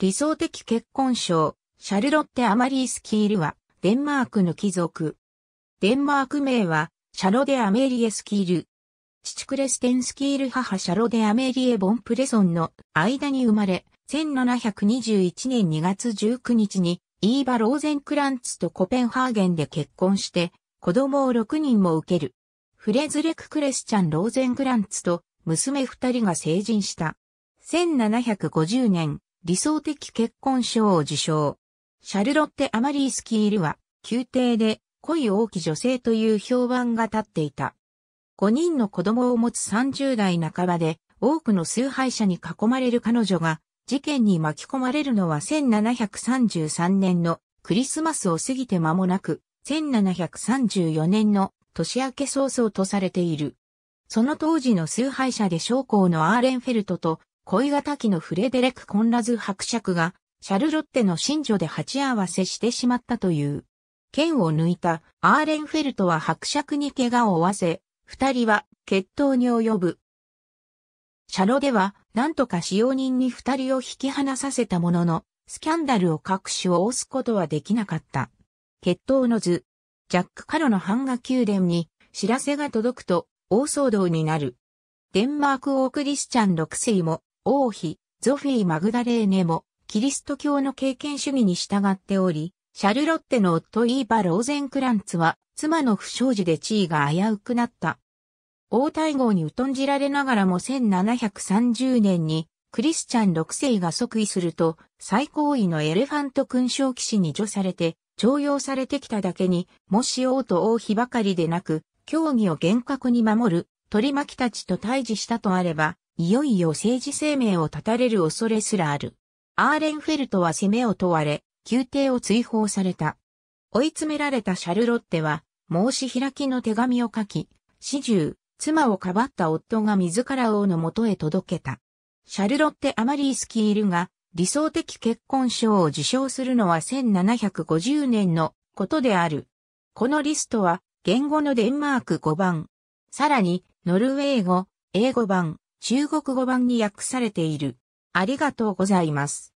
理想的結婚賞、シャルロッテ・アマリース・キールは、デンマークの貴族。デンマーク名は、シャロデ・アメリエ・スキール。父クレステン・スキール母シャロデ・アメリエ・ボンプレソンの間に生まれ、1721年2月19日に、イーバ・ローゼンクランツとコペンハーゲンで結婚して、子供を6人も受ける。フレズレク・クレスチャン・ローゼンクランツと娘2人が成人した。1750年、理想的結婚賞を受賞。シャルロッテ・アマリースキールは、宮廷で恋多き女性という評判が立っていた。5人の子供を持つ30代半ばで、多くの崇拝者に囲まれる彼女が、事件に巻き込まれるのは1733年のクリスマスを過ぎて間もなく、1734年の年明け早々とされている。その当時の崇拝者で将校のアーレンフェルトと恋敵のフレデレク・コンラズ伯爵が、シャルロッテの新女で鉢合わせしてしまったという。剣を抜いたアーレンフェルトは伯爵に怪我を負わせ、二人は決闘に及ぶ。シャロでは、なんとか使用人に二人を引き離させたものの、スキャンダルを隠しを押すことはできなかった。決闘の図、ジャック・カロの版画宮殿に知らせが届くと大騒動になる。デンマーク王クリスチャン6世も王妃、ゾフィー・マグダレーネも、キリスト教の経験主義に従っており、シャルロッテの夫イーバ・ローゼンクランツは、妻の不祥事で地位が危うくなった。王太后に疎んじられながらも1730年に、クリスチャン6世が即位すると、最高位のエレファント勲章騎士に除されて、徴用されてきただけに、もし王と王妃ばかりでなく、教義を厳格に守る、取り巻きたちと対峙したとあれば、いよいよ政治生命を絶たれる恐れすらある。アーレンフェルトは攻めを問われ、宮廷を追放された。追い詰められたシャルロッテは、申し開きの手紙を書き、始終、妻をかばった夫が自ら王の元へ届けた。シャルロッテ・アマリースキールが、理想的結婚賞を受賞するのは1750年のことである。このリストは、言語のデンマーク5番。さらに、ノルウェー語、英語版、中国語版に訳されている。ありがとうございます。